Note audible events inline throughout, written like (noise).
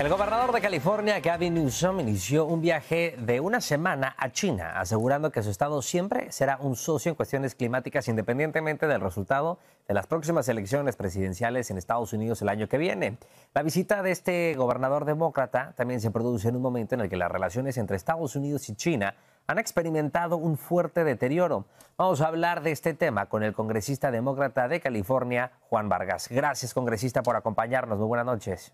El gobernador de California, Gavin Newsom, inició un viaje de una semana a China, asegurando que su estado siempre será un socio en cuestiones climáticas, independientemente del resultado de las próximas elecciones presidenciales en Estados Unidos el año que viene. La visita de este gobernador demócrata también se produce en un momento en el que las relaciones entre Estados Unidos y China han experimentado un fuerte deterioro. Vamos a hablar de este tema con el congresista demócrata de California, Juan Vargas. Gracias, congresista, por acompañarnos. Muy buenas noches.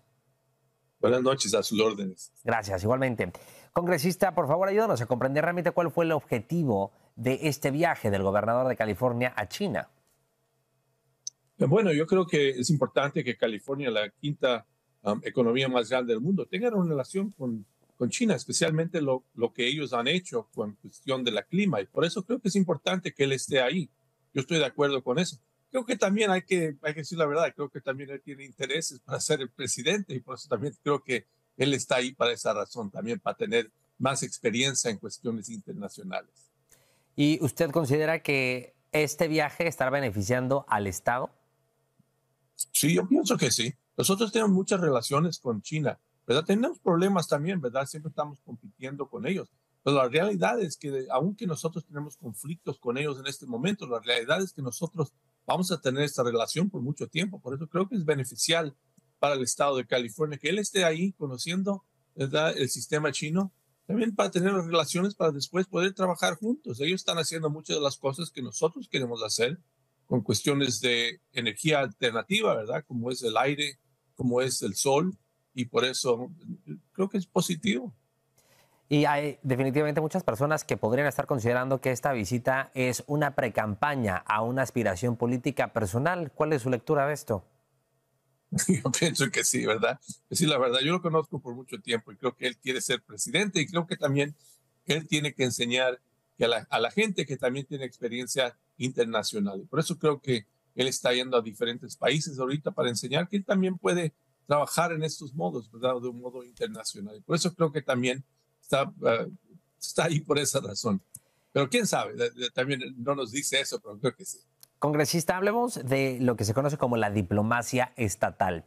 Buenas noches, a sus órdenes. Gracias, igualmente. Congresista, por favor, ayúdanos a comprender realmente cuál fue el objetivo de este viaje del gobernador de California a China. Bueno, yo creo que es importante que California, la quinta um, economía más grande del mundo, tenga una relación con, China, especialmente lo, lo, que ellos han hecho con cuestión de la clima. Y por eso creo que es importante que él esté ahí. Yo estoy de acuerdo con eso creo que también hay que, hay que decir la verdad, creo que también él tiene intereses para ser el presidente y por eso también creo que él está ahí para esa razón, también para tener más experiencia en cuestiones internacionales. ¿Y usted considera que este viaje estará beneficiando al Estado? Sí, yo pienso que sí. Nosotros tenemos muchas relaciones con China, pero Tenemos problemas también, ¿verdad? Siempre estamos compitiendo con ellos. Pero la realidad es que, aunque nosotros tenemos conflictos con ellos en este momento, la realidad es que nosotros vamos a tener esta relación por mucho tiempo. Por eso creo que es beneficial para el estado de California que él esté ahí conociendo ¿verdad? el sistema chino, también para tener relaciones para después poder trabajar juntos. Ellos están haciendo muchas de las cosas que nosotros queremos hacer con cuestiones de energía alternativa, ¿verdad? Como es el aire, como es el sol, y por eso creo que es positivo. Y hay definitivamente muchas personas que podrían estar considerando que esta visita es una precampaña a una aspiración política personal. ¿Cuál es su lectura de esto? (laughs) Yo pienso que sí, ¿verdad? Sí, la verdad, yo lo conozco por mucho tiempo y creo que él quiere ser presidente y creo que también él tiene que enseñar que a, la, gente que también tiene experiencia internacional. por eso creo que él está yendo a diferentes países ahorita para enseñar que él también puede trabajar en estos modos, ¿verdad? De un modo internacional. por eso creo que también eh, está, ahí por esa razón. Pero quién sabe, también no nos dice eso, pero creo que sí. Congresista, hablemos de lo que se conoce como la diplomacia estatal.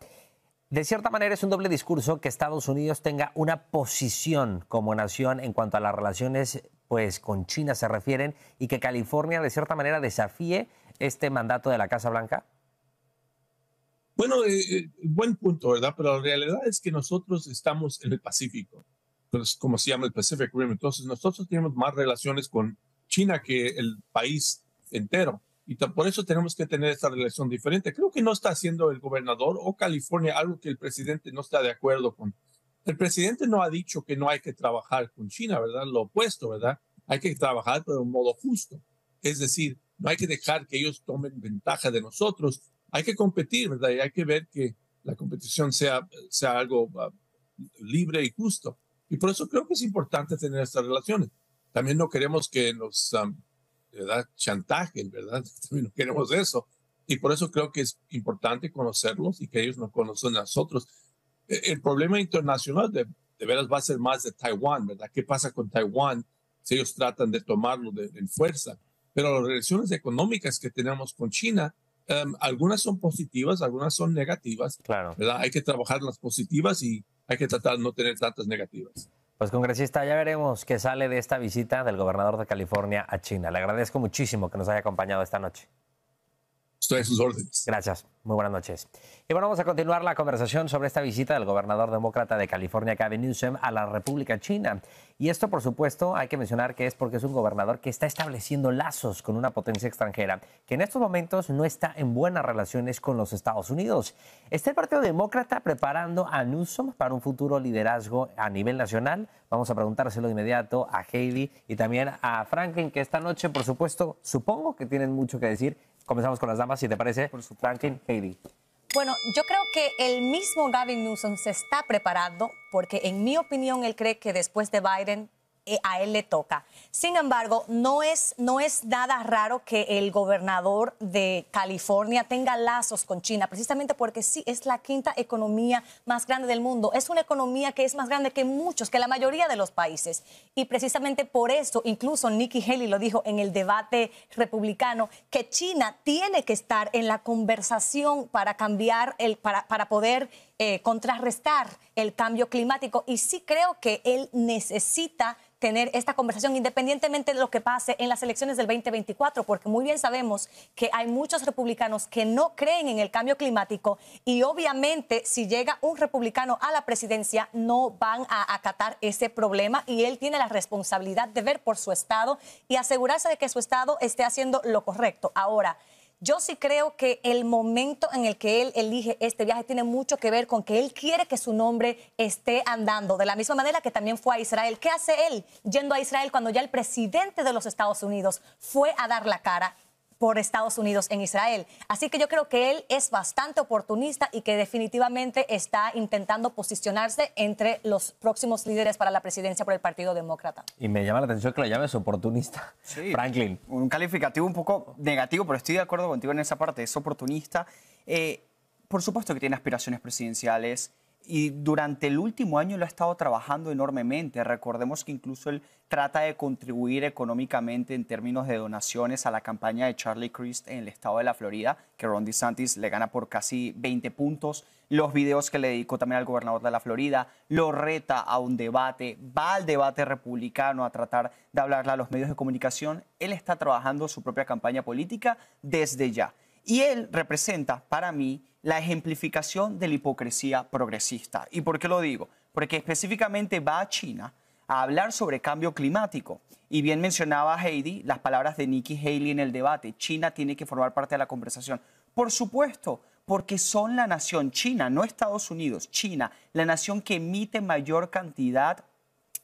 De cierta manera es un doble discurso que Estados Unidos tenga una posición como nación en cuanto a las relaciones pues con China se refieren y que California de cierta manera desafíe este mandato de la Casa Blanca? Bueno, eh, eh, buen punto, ¿verdad? Pero la realidad es que nosotros estamos en el Pacífico pues, como se llama el Pacific Rim. Entonces, nosotros tenemos más relaciones con China que el país entero. Y por eso tenemos que tener esta relación diferente. Creo que no está haciendo el gobernador o California algo que el presidente no está de acuerdo con. El presidente no ha dicho que no hay que trabajar con China, ¿verdad? Lo opuesto, ¿verdad? Hay que trabajar, pero de un modo justo. Es decir, no hay que dejar que ellos tomen ventaja de nosotros. Hay que competir, ¿verdad? Y hay que ver que la competición sea, sea algo ah, libre y justo. Y por eso creo que es importante tener estas relaciones. También no queremos que nos eh, chantaje ¿verdad? ¿verdad? (laughs) También no queremos eso. Y por eso creo que es importante conocerlos y que ellos nos conocen a nosotros. E, el problema internacional de, de veras va a ser más de Taiwán, ¿verdad? ¿Qué pasa con Taiwán si ellos tratan de tomarlo de, en fuerza? Pero las relaciones económicas que tenemos con China, em, algunas son positivas, algunas son negativas. Claro. ¿verdad? Hay que trabajar las positivas y hay que tratar de no tener tantas negativas. Pues congresista, ya veremos qué sale de esta visita del gobernador de California a China. Le agradezco muchísimo que nos haya acompañado esta noche. Estoy a sus órdenes. Gracias. Muy buenas noches. Y bueno, vamos a continuar la conversación sobre esta visita del gobernador demócrata de California, Gavin Newsom, a la República China. Y esto, por supuesto, hay que mencionar que es porque es un gobernador que está estableciendo lazos con una potencia extranjera que en estos momentos no está en buenas relaciones con los Estados Unidos. Está el Partido Demócrata preparando a Newsom para un futuro liderazgo a nivel nacional. Vamos a preguntárselo de inmediato a Heidi y también a Franken, que esta noche, por supuesto, supongo que tienen mucho que decir Comenzamos con las damas, si te parece. Por su ranking, Heidi. Bueno, yo creo que el mismo Gavin Newsom se está preparando porque, en mi opinión, él cree que después de Biden eh, a él le toca. Sin embargo, no es, no es nada raro que el gobernador de California tenga lazos con China, precisamente porque sí, es la quinta economía más grande del mundo. Es una economía que es más grande que muchos, que la mayoría de los países. Y precisamente por eso, incluso Nikki Haley lo dijo en el debate republicano, que China tiene que estar en la conversación para cambiar, el, para, para poder eh, contrarrestar el cambio climático. Y sí creo que él necesita tener esta conversación independientemente de lo que pase en las elecciones del 2024, porque muy bien sabemos que hay muchos republicanos que no creen en el cambio climático y obviamente si llega un republicano a la presidencia no van a acatar ese problema y él tiene la responsabilidad de ver por su estado y asegurarse de que su estado esté haciendo lo correcto. Ahora, yo sí creo que el momento en el que él elige este viaje tiene mucho que ver con que él quiere que su nombre esté andando, de la misma manera que también fue a Israel. ¿Qué hace él yendo a Israel cuando ya el presidente de los Estados Unidos fue a dar la cara por Estados Unidos en Israel. Así que yo creo que él es bastante oportunista y que definitivamente está intentando posicionarse entre los próximos líderes para la presidencia por el Partido Demócrata. Y me llama la atención que lo llames oportunista, Franklin. Un calificativo un poco negativo, pero estoy de acuerdo contigo en esa parte, es oportunista. Eh, por supuesto que tiene aspiraciones presidenciales y durante el último año lo ha estado trabajando enormemente. Recordemos que incluso él trata de contribuir económicamente en términos de donaciones a la campaña de Charlie Crist en el estado de la Florida, que Ron DeSantis le gana por casi 20 puntos. Los videos que le dedicó también al gobernador de la Florida, lo reta a un debate, va al debate republicano a tratar de hablarle a los medios de comunicación. Él está trabajando su propia campaña política desde ya. Y él representa para mí la ejemplificación de la hipocresía progresista. ¿Y por qué lo digo? Porque específicamente va a China a hablar sobre cambio climático. Y bien mencionaba Heidi las palabras de Nikki Haley en el debate. China tiene que formar parte de la conversación. Por supuesto, porque son la nación China, no Estados Unidos, China, la nación que emite mayor cantidad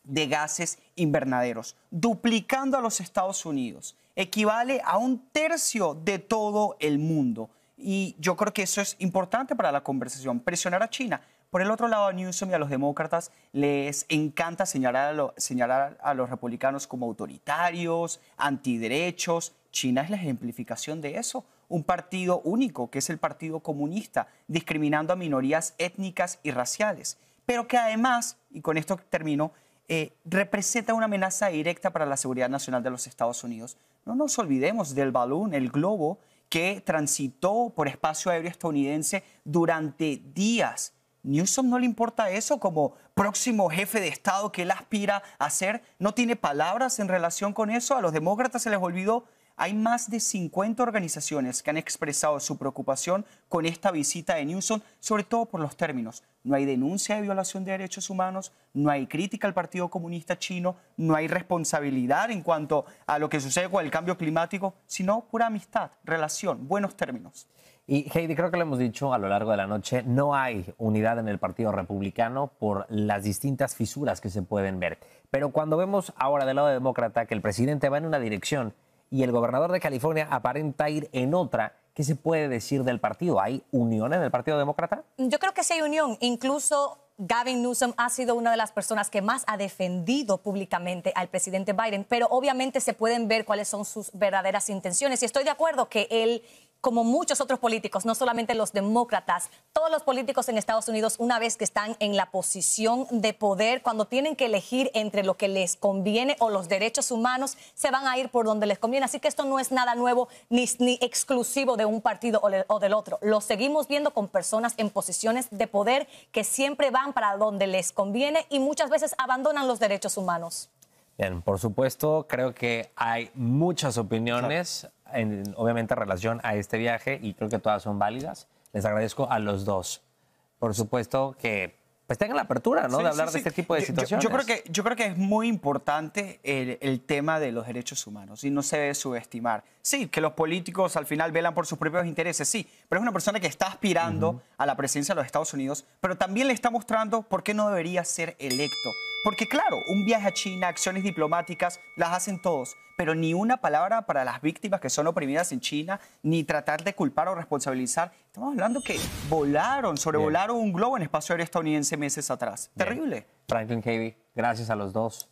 de gases invernaderos, duplicando a los Estados Unidos equivale a un tercio de todo el mundo. Y yo creo que eso es importante para la conversación, presionar a China. Por el otro lado, a Newsom y a los demócratas les encanta señalar a, señalar a los republicanos como autoritarios, antiderechos. China es la ejemplificación de eso. Un partido único, que es el Partido Comunista, discriminando a minorías étnicas y raciales. Pero que además, y con esto termino, eh, representa una amenaza directa para la seguridad nacional de los Estados Unidos, no nos olvidemos del balón, el globo, que transitó por espacio aéreo estadounidense durante días. Newsom no le importa eso como próximo jefe de Estado que él aspira a ser. No tiene palabras en relación con eso. A los demócratas se les olvidó hay más de 50 organizaciones que han expresado su preocupación con esta visita de Newsom, sobre todo por los términos. No hay denuncia de violación de derechos humanos, no hay crítica al Partido Comunista Chino, no hay responsabilidad en cuanto a lo que sucede con el cambio climático, sino pura amistad, relación, buenos términos. Y Heidi, creo que lo hemos dicho a lo largo de la noche, no hay unidad en el Partido Republicano por las distintas fisuras que se pueden ver. Pero cuando vemos ahora del lado demócrata que el presidente va en una dirección y el gobernador de California aparenta ir en otra. ¿Qué se puede decir del partido? ¿Hay unión en el Partido Demócrata? Yo creo que sí hay unión. Incluso Gavin Newsom ha sido una de las personas que más ha defendido públicamente al presidente Biden, pero obviamente se pueden ver cuáles son sus verdaderas intenciones. Y estoy de acuerdo que él como muchos otros políticos, no solamente los demócratas, todos los políticos en Estados Unidos, una vez que están en la posición de poder, cuando tienen que elegir entre lo que les conviene o los derechos humanos, se van a ir por donde les conviene. Así que esto no es nada nuevo ni, exclusivo de un partido o, o del otro. Lo seguimos viendo con personas en posiciones de poder que siempre van para donde les conviene y muchas veces abandonan los derechos humanos. Bien, por supuesto, creo que hay muchas opiniones en, obviamente relación a este viaje y creo que todas son válidas. Les agradezco a los dos. Por supuesto que pues tengan la apertura, ¿no? de hablar de este tipo de situaciones. Yo, creo que, yo creo que es muy importante el, tema de los derechos humanos y no se debe subestimar. Sí, que los políticos al final velan por sus propios intereses, sí, pero es una persona que está aspirando a la presencia de los Estados Unidos, pero también le está mostrando por qué no debería ser electo porque claro, un viaje a China, acciones diplomáticas, las hacen todos, pero ni una palabra para las víctimas que son oprimidas en China, ni tratar de culpar o responsabilizar. Estamos hablando que volaron, sobrevolaron un globo en espacio aéreo estadounidense meses atrás. Terrible. Franklin Cavey, gracias a los dos.